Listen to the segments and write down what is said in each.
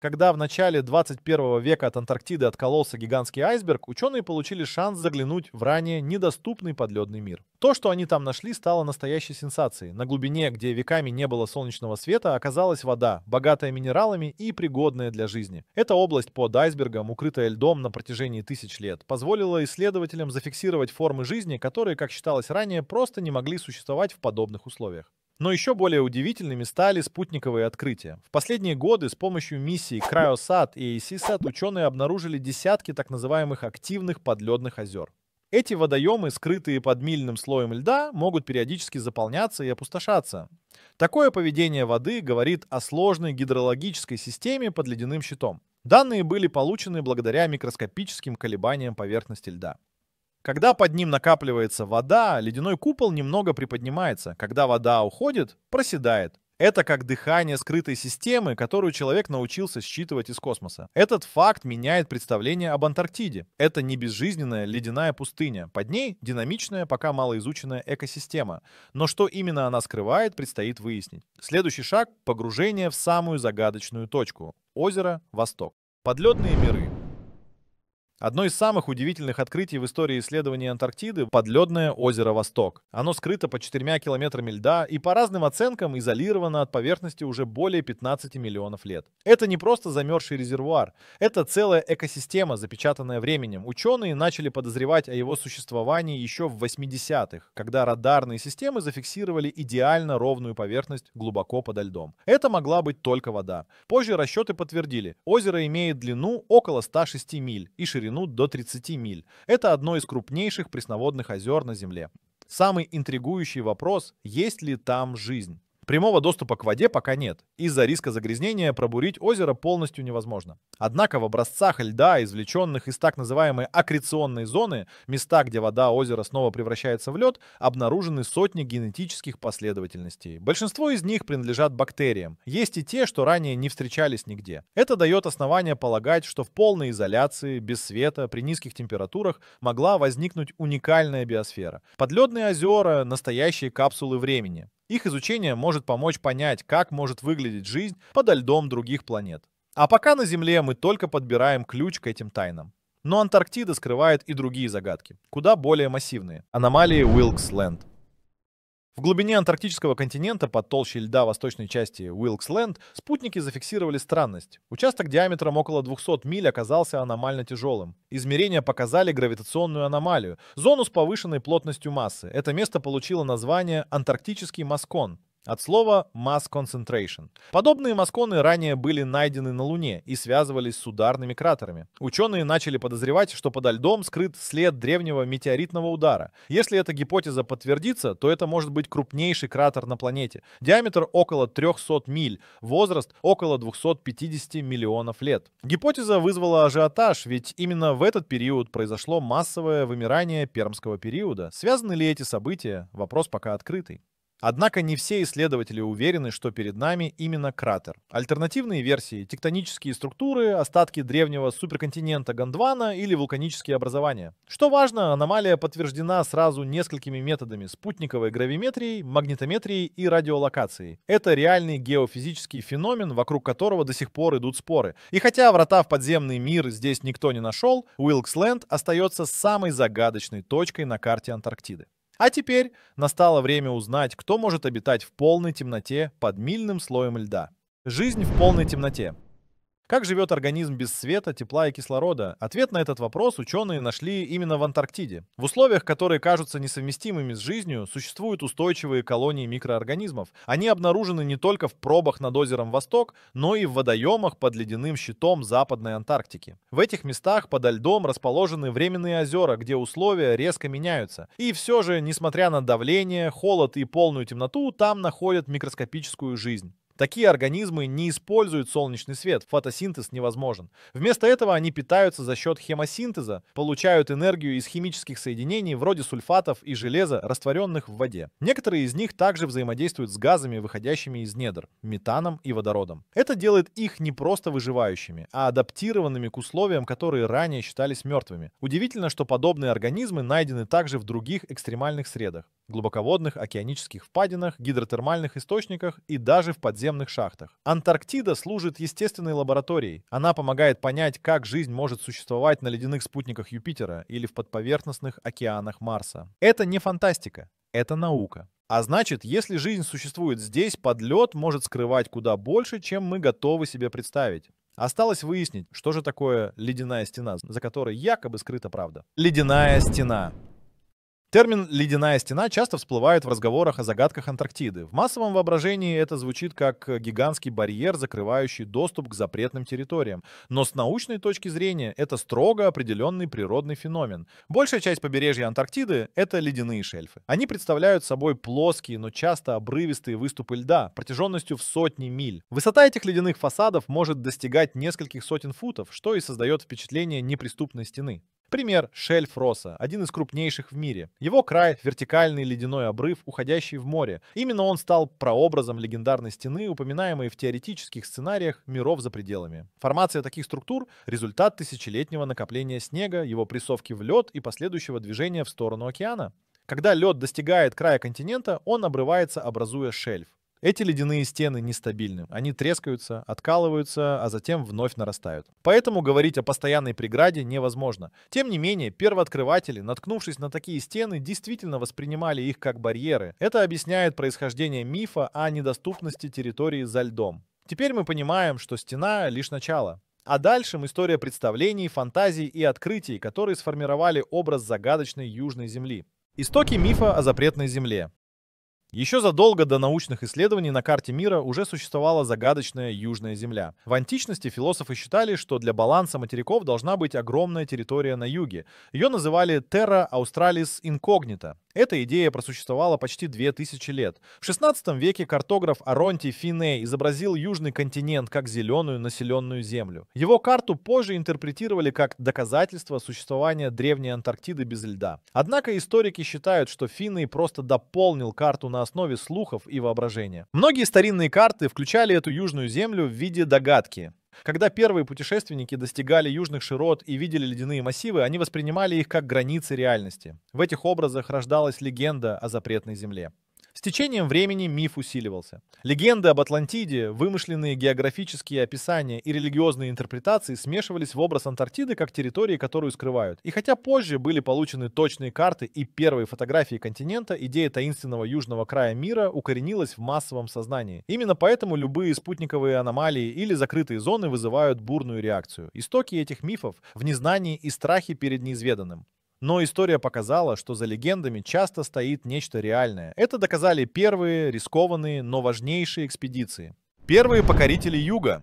Когда в начале 21 века от Антарктиды откололся гигантский айсберг, ученые получили шанс заглянуть в ранее недоступный подледный мир. То, что они там нашли, стало настоящей сенсацией. На глубине, где веками не было солнечного света, оказалась вода, богатая минералами и пригодная для жизни. Эта область под айсбергом, укрытая льдом на протяжении тысяч лет, позволила исследователям зафиксировать формы жизни, которые, как считалось ранее, просто не могли существовать в подобных условиях. Но еще более удивительными стали спутниковые открытия. В последние годы с помощью миссий Cryosat и ACSat ученые обнаружили десятки так называемых активных подледных озер. Эти водоемы, скрытые под мильным слоем льда, могут периодически заполняться и опустошаться. Такое поведение воды говорит о сложной гидрологической системе под ледяным щитом. Данные были получены благодаря микроскопическим колебаниям поверхности льда. Когда под ним накапливается вода, ледяной купол немного приподнимается. Когда вода уходит, проседает. Это как дыхание скрытой системы, которую человек научился считывать из космоса. Этот факт меняет представление об Антарктиде. Это не безжизненная ледяная пустыня. Под ней динамичная, пока малоизученная экосистема. Но что именно она скрывает, предстоит выяснить. Следующий шаг — погружение в самую загадочную точку — озеро Восток. Подлетные миры. Одно из самых удивительных открытий в истории исследований Антарктиды – подледное озеро Восток. Оно скрыто по 4 километрами льда и, по разным оценкам, изолировано от поверхности уже более 15 миллионов лет. Это не просто замерзший резервуар, это целая экосистема, запечатанная временем. Ученые начали подозревать о его существовании еще в 80-х, когда радарные системы зафиксировали идеально ровную поверхность глубоко подо льдом. Это могла быть только вода. Позже расчеты подтвердили, озеро имеет длину около 106 миль и ширину ширину до 30 миль. Это одно из крупнейших пресноводных озер на Земле. Самый интригующий вопрос – есть ли там жизнь? Прямого доступа к воде пока нет. Из-за риска загрязнения пробурить озеро полностью невозможно. Однако в образцах льда, извлеченных из так называемой аккреционной зоны, места, где вода озера снова превращается в лед, обнаружены сотни генетических последовательностей. Большинство из них принадлежат бактериям. Есть и те, что ранее не встречались нигде. Это дает основание полагать, что в полной изоляции, без света, при низких температурах могла возникнуть уникальная биосфера. Подледные озера — настоящие капсулы времени. Их изучение может помочь понять, как может выглядеть жизнь подо льдом других планет. А пока на Земле мы только подбираем ключ к этим тайнам. Но Антарктида скрывает и другие загадки, куда более массивные. Аномалии Уилкс-Ленд. В глубине антарктического континента под толщей льда восточной части Уилксленд спутники зафиксировали странность. Участок диаметром около 200 миль оказался аномально тяжелым. Измерения показали гравитационную аномалию, зону с повышенной плотностью массы. Это место получило название Антарктический Маскон. От слова mass concentration. Подобные масконы ранее были найдены на Луне и связывались с ударными кратерами. Ученые начали подозревать, что подо льдом скрыт след древнего метеоритного удара. Если эта гипотеза подтвердится, то это может быть крупнейший кратер на планете. Диаметр около 300 миль, возраст около 250 миллионов лет. Гипотеза вызвала ажиотаж, ведь именно в этот период произошло массовое вымирание пермского периода. Связаны ли эти события? Вопрос пока открытый. Однако не все исследователи уверены, что перед нами именно кратер. Альтернативные версии — тектонические структуры, остатки древнего суперконтинента Гондвана или вулканические образования. Что важно, аномалия подтверждена сразу несколькими методами — спутниковой гравиметрией, магнитометрией и радиолокацией. Это реальный геофизический феномен, вокруг которого до сих пор идут споры. И хотя врата в подземный мир здесь никто не нашел, Уилксленд остается самой загадочной точкой на карте Антарктиды. А теперь настало время узнать, кто может обитать в полной темноте под мильным слоем льда. Жизнь в полной темноте. Как живет организм без света, тепла и кислорода? Ответ на этот вопрос ученые нашли именно в Антарктиде. В условиях, которые кажутся несовместимыми с жизнью, существуют устойчивые колонии микроорганизмов. Они обнаружены не только в пробах над озером Восток, но и в водоемах под ледяным щитом Западной Антарктики. В этих местах под льдом расположены временные озера, где условия резко меняются. И все же, несмотря на давление, холод и полную темноту, там находят микроскопическую жизнь. Такие организмы не используют солнечный свет, фотосинтез невозможен. Вместо этого они питаются за счет хемосинтеза, получают энергию из химических соединений вроде сульфатов и железа, растворенных в воде. Некоторые из них также взаимодействуют с газами, выходящими из недр, метаном и водородом. Это делает их не просто выживающими, а адаптированными к условиям, которые ранее считались мертвыми. Удивительно, что подобные организмы найдены также в других экстремальных средах – глубоководных океанических впадинах, гидротермальных источниках и даже в подземных подземных шахтах. Антарктида служит естественной лабораторией. Она помогает понять, как жизнь может существовать на ледяных спутниках Юпитера или в подповерхностных океанах Марса. Это не фантастика, это наука. А значит, если жизнь существует здесь, подлет может скрывать куда больше, чем мы готовы себе представить. Осталось выяснить, что же такое ледяная стена, за которой якобы скрыта правда. Ледяная стена. Термин «ледяная стена» часто всплывает в разговорах о загадках Антарктиды. В массовом воображении это звучит как гигантский барьер, закрывающий доступ к запретным территориям. Но с научной точки зрения это строго определенный природный феномен. Большая часть побережья Антарктиды — это ледяные шельфы. Они представляют собой плоские, но часто обрывистые выступы льда протяженностью в сотни миль. Высота этих ледяных фасадов может достигать нескольких сотен футов, что и создает впечатление неприступной стены. Пример – шельф Роса, один из крупнейших в мире. Его край – вертикальный ледяной обрыв, уходящий в море. Именно он стал прообразом легендарной стены, упоминаемой в теоретических сценариях миров за пределами. Формация таких структур – результат тысячелетнего накопления снега, его прессовки в лед и последующего движения в сторону океана. Когда лед достигает края континента, он обрывается, образуя шельф. Эти ледяные стены нестабильны. Они трескаются, откалываются, а затем вновь нарастают. Поэтому говорить о постоянной преграде невозможно. Тем не менее, первооткрыватели, наткнувшись на такие стены, действительно воспринимали их как барьеры. Это объясняет происхождение мифа о недоступности территории за льдом. Теперь мы понимаем, что стена — лишь начало. А дальше история представлений, фантазий и открытий, которые сформировали образ загадочной Южной Земли. Истоки мифа о запретной земле. Еще задолго до научных исследований на карте мира уже существовала загадочная Южная Земля. В античности философы считали, что для баланса материков должна быть огромная территория на юге. Ее называли Terra Australis Incognita. Эта идея просуществовала почти 2000 лет. В 16 веке картограф Аронти Финей изобразил южный континент как зеленую населенную землю. Его карту позже интерпретировали как доказательство существования древней Антарктиды без льда. Однако историки считают, что Финей просто дополнил карту на на основе слухов и воображения. Многие старинные карты включали эту южную землю в виде догадки. Когда первые путешественники достигали южных широт и видели ледяные массивы, они воспринимали их как границы реальности. В этих образах рождалась легенда о запретной земле. С течением времени миф усиливался. Легенды об Атлантиде, вымышленные географические описания и религиозные интерпретации смешивались в образ Антарктиды как территории, которую скрывают. И хотя позже были получены точные карты и первые фотографии континента, идея таинственного южного края мира укоренилась в массовом сознании. Именно поэтому любые спутниковые аномалии или закрытые зоны вызывают бурную реакцию. Истоки этих мифов в незнании и страхе перед неизведанным. Но история показала, что за легендами часто стоит нечто реальное. Это доказали первые рискованные, но важнейшие экспедиции. Первые покорители юга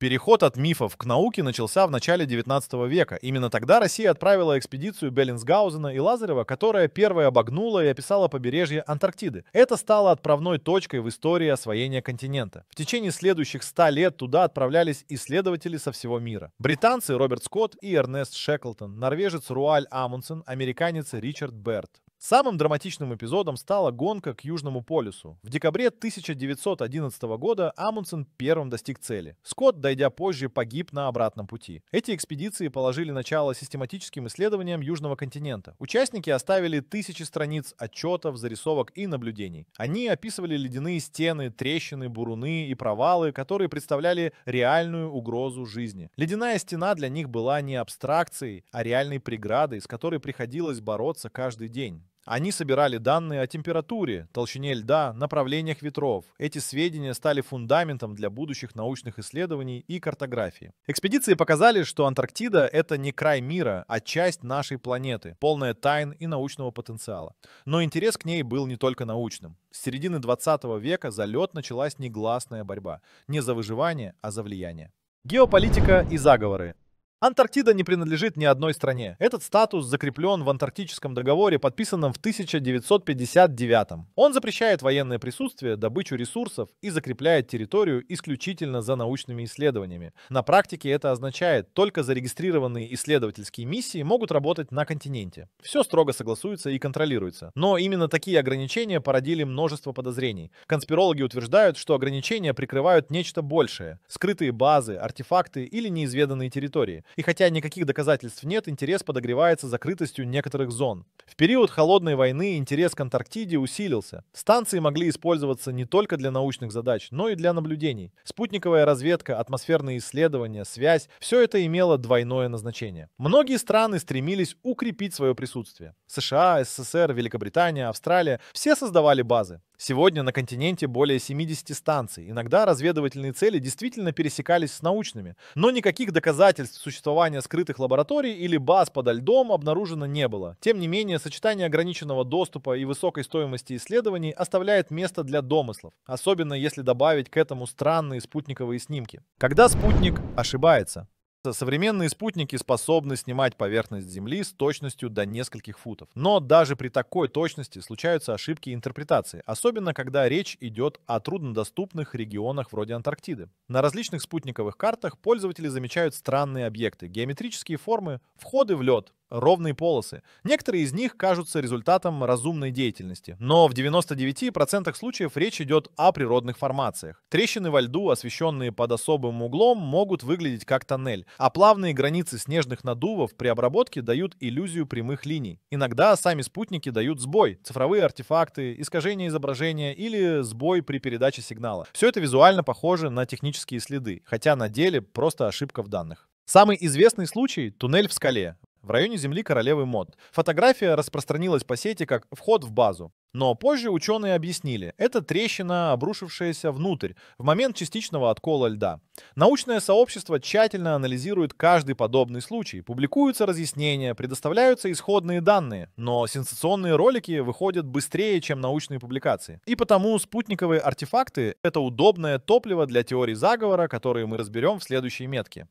Переход от мифов к науке начался в начале 19 века. Именно тогда Россия отправила экспедицию Беллинсгаузена и Лазарева, которая первая обогнула и описала побережье Антарктиды. Это стало отправной точкой в истории освоения континента. В течение следующих 100 лет туда отправлялись исследователи со всего мира. Британцы Роберт Скотт и Эрнест Шеклтон, норвежец Руаль Амундсен, американец Ричард Берт. Самым драматичным эпизодом стала гонка к Южному полюсу. В декабре 1911 года Амундсен первым достиг цели. Скотт, дойдя позже, погиб на обратном пути. Эти экспедиции положили начало систематическим исследованиям Южного континента. Участники оставили тысячи страниц отчетов, зарисовок и наблюдений. Они описывали ледяные стены, трещины, буруны и провалы, которые представляли реальную угрозу жизни. Ледяная стена для них была не абстракцией, а реальной преградой, с которой приходилось бороться каждый день. Они собирали данные о температуре, толщине льда, направлениях ветров. Эти сведения стали фундаментом для будущих научных исследований и картографии. Экспедиции показали, что Антарктида — это не край мира, а часть нашей планеты, полная тайн и научного потенциала. Но интерес к ней был не только научным. С середины 20 века за лед началась негласная борьба. Не за выживание, а за влияние. Геополитика и заговоры. Антарктида не принадлежит ни одной стране. Этот статус закреплен в Антарктическом договоре, подписанном в 1959. Он запрещает военное присутствие, добычу ресурсов и закрепляет территорию исключительно за научными исследованиями. На практике это означает, только зарегистрированные исследовательские миссии могут работать на континенте. Все строго согласуется и контролируется. Но именно такие ограничения породили множество подозрений. Конспирологи утверждают, что ограничения прикрывают нечто большее – скрытые базы, артефакты или неизведанные территории. И хотя никаких доказательств нет, интерес подогревается закрытостью некоторых зон. В период холодной войны интерес к Антарктиде усилился. Станции могли использоваться не только для научных задач, но и для наблюдений. Спутниковая разведка, атмосферные исследования, связь – все это имело двойное назначение. Многие страны стремились укрепить свое присутствие. США, СССР, Великобритания, Австралия – все создавали базы. Сегодня на континенте более 70 станций. Иногда разведывательные цели действительно пересекались с научными, но никаких доказательств существования существования скрытых лабораторий или баз подо льдом обнаружено не было. Тем не менее, сочетание ограниченного доступа и высокой стоимости исследований оставляет место для домыслов, особенно если добавить к этому странные спутниковые снимки. Когда спутник ошибается, современные спутники способны снимать поверхность Земли с точностью до нескольких футов. Но даже при такой точности случаются ошибки интерпретации, особенно когда речь идет о труднодоступных регионах вроде Антарктиды. На различных спутниковых картах пользователи замечают странные объекты, геометрические формы, входы в лед, ровные полосы. Некоторые из них кажутся результатом разумной деятельности, но в 99% случаев речь идет о природных формациях. Трещины во льду, освещенные под особым углом, могут выглядеть как тоннель, а плавные границы снежных надувов при обработке дают иллюзию прямых линий. Иногда сами спутники дают сбой, цифровые артефакты, искажение изображения или сбой при передаче сигнала. Все это визуально похоже на технические следы, хотя на деле просто ошибка в данных. Самый известный случай – туннель в скале в районе Земли королевы Мод. Фотография распространилась по сети как вход в базу. Но позже ученые объяснили, это трещина, обрушившаяся внутрь, в момент частичного откола льда. Научное сообщество тщательно анализирует каждый подобный случай, публикуются разъяснения, предоставляются исходные данные, но сенсационные ролики выходят быстрее, чем научные публикации. И потому спутниковые артефакты — это удобное топливо для теорий заговора, которые мы разберем в следующей метке.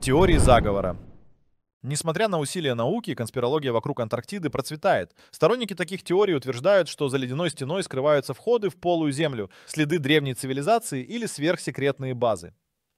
Теории заговора. Несмотря на усилия науки, конспирология вокруг Антарктиды процветает. Сторонники таких теорий утверждают, что за ледяной стеной скрываются входы в полую землю, следы древней цивилизации или сверхсекретные базы.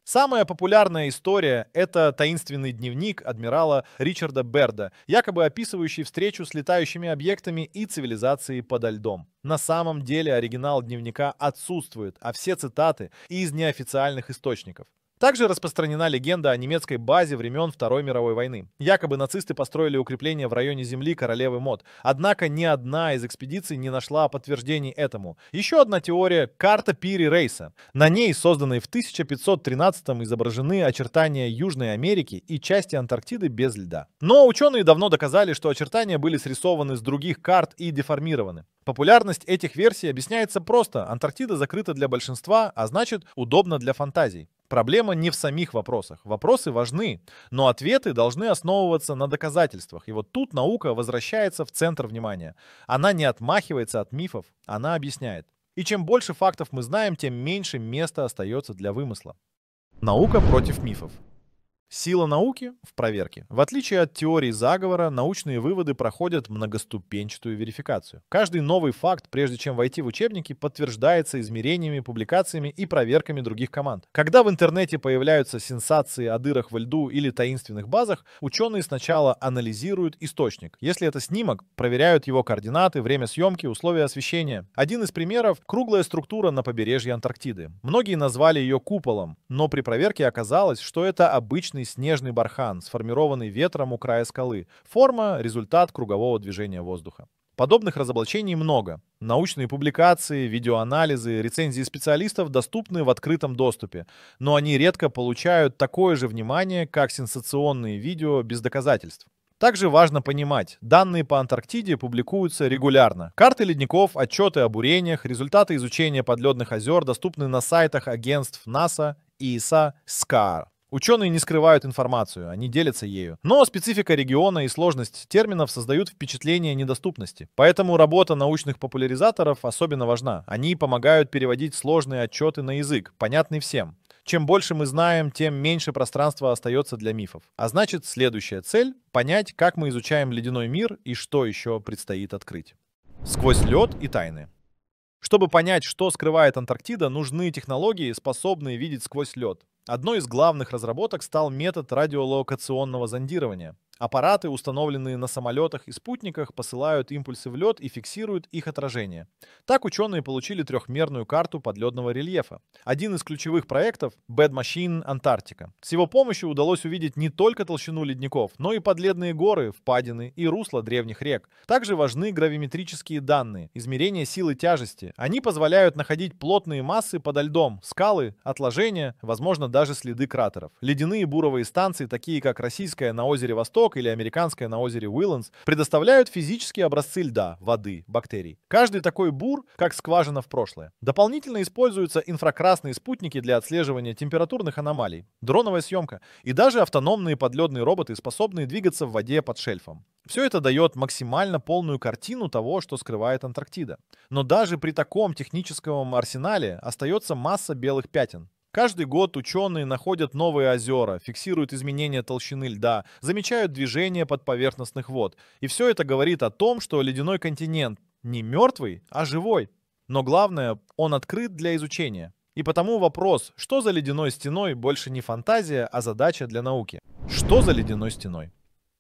Самая популярная история — это таинственный дневник адмирала Ричарда Берда, якобы описывающий встречу с летающими объектами и цивилизацией подо льдом. На самом деле оригинал дневника отсутствует, а все цитаты — из неофициальных источников. Также распространена легенда о немецкой базе времен Второй мировой войны. Якобы нацисты построили укрепление в районе земли королевы Мод. Однако ни одна из экспедиций не нашла подтверждений этому. Еще одна теория — карта Пири Рейса. На ней, созданной в 1513-м, изображены очертания Южной Америки и части Антарктиды без льда. Но ученые давно доказали, что очертания были срисованы с других карт и деформированы. Популярность этих версий объясняется просто. Антарктида закрыта для большинства, а значит, удобна для фантазий. Проблема не в самих вопросах. Вопросы важны, но ответы должны основываться на доказательствах. И вот тут наука возвращается в центр внимания. Она не отмахивается от мифов, она объясняет. И чем больше фактов мы знаем, тем меньше места остается для вымысла. Наука против мифов. Сила науки в проверке. В отличие от теории заговора, научные выводы проходят многоступенчатую верификацию. Каждый новый факт, прежде чем войти в учебники, подтверждается измерениями, публикациями и проверками других команд. Когда в интернете появляются сенсации о дырах во льду или таинственных базах, ученые сначала анализируют источник. Если это снимок, проверяют его координаты, время съемки, условия освещения. Один из примеров — круглая структура на побережье Антарктиды. Многие назвали ее куполом, но при проверке оказалось, что это обычный необычный снежный бархан, сформированный ветром у края скалы. Форма — результат кругового движения воздуха. Подобных разоблачений много. Научные публикации, видеоанализы, рецензии специалистов доступны в открытом доступе, но они редко получают такое же внимание, как сенсационные видео без доказательств. Также важно понимать, данные по Антарктиде публикуются регулярно. Карты ледников, отчеты о бурениях, результаты изучения подледных озер доступны на сайтах агентств НАСА и ИСА СКАР. Ученые не скрывают информацию, они делятся ею. Но специфика региона и сложность терминов создают впечатление недоступности. Поэтому работа научных популяризаторов особенно важна. Они помогают переводить сложные отчеты на язык, понятный всем. Чем больше мы знаем, тем меньше пространства остается для мифов. А значит, следующая цель — понять, как мы изучаем ледяной мир и что еще предстоит открыть. Сквозь лед и тайны. Чтобы понять, что скрывает Антарктида, нужны технологии, способные видеть сквозь лед. Одной из главных разработок стал метод радиолокационного зондирования – Аппараты, установленные на самолетах и спутниках, посылают импульсы в лед и фиксируют их отражение. Так ученые получили трехмерную карту подледного рельефа. Один из ключевых проектов — Bad Machine Antarctica. С его помощью удалось увидеть не только толщину ледников, но и подледные горы, впадины и русла древних рек. Также важны гравиметрические данные, измерения силы тяжести. Они позволяют находить плотные массы под льдом, скалы, отложения, возможно, даже следы кратеров. Ледяные буровые станции, такие как российская на озере Восток, Восток или американская на озере Уилланс, предоставляют физические образцы льда, воды, бактерий. Каждый такой бур, как скважина в прошлое. Дополнительно используются инфракрасные спутники для отслеживания температурных аномалий, дроновая съемка и даже автономные подледные роботы, способные двигаться в воде под шельфом. Все это дает максимально полную картину того, что скрывает Антарктида. Но даже при таком техническом арсенале остается масса белых пятен, Каждый год ученые находят новые озера, фиксируют изменения толщины льда, замечают движение подповерхностных вод. И все это говорит о том, что ледяной континент не мертвый, а живой. Но главное, он открыт для изучения. И потому вопрос, что за ледяной стеной, больше не фантазия, а задача для науки. Что за ледяной стеной?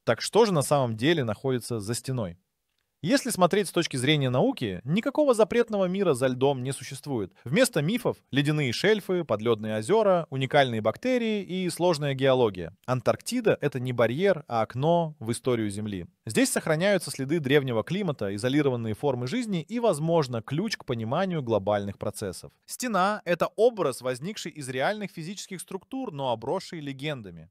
Так что же на самом деле находится за стеной? Если смотреть с точки зрения науки, никакого запретного мира за льдом не существует. Вместо мифов — ледяные шельфы, подледные озера, уникальные бактерии и сложная геология. Антарктида — это не барьер, а окно в историю Земли. Здесь сохраняются следы древнего климата, изолированные формы жизни и, возможно, ключ к пониманию глобальных процессов. Стена — это образ, возникший из реальных физических структур, но обросший легендами.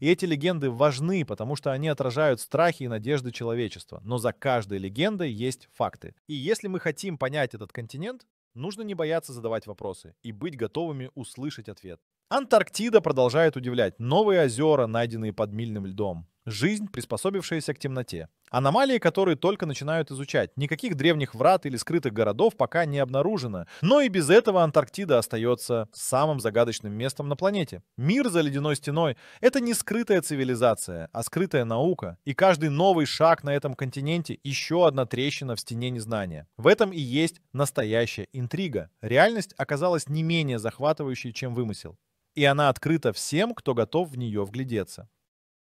И эти легенды важны, потому что они отражают страхи и надежды человечества. Но за каждой легендой есть факты. И если мы хотим понять этот континент, нужно не бояться задавать вопросы и быть готовыми услышать ответ. Антарктида продолжает удивлять. Новые озера, найденные под мильным льдом. Жизнь, приспособившаяся к темноте. Аномалии, которые только начинают изучать. Никаких древних врат или скрытых городов пока не обнаружено. Но и без этого Антарктида остается самым загадочным местом на планете. Мир за ледяной стеной — это не скрытая цивилизация, а скрытая наука. И каждый новый шаг на этом континенте — еще одна трещина в стене незнания. В этом и есть настоящая интрига. Реальность оказалась не менее захватывающей, чем вымысел. И она открыта всем, кто готов в нее вглядеться.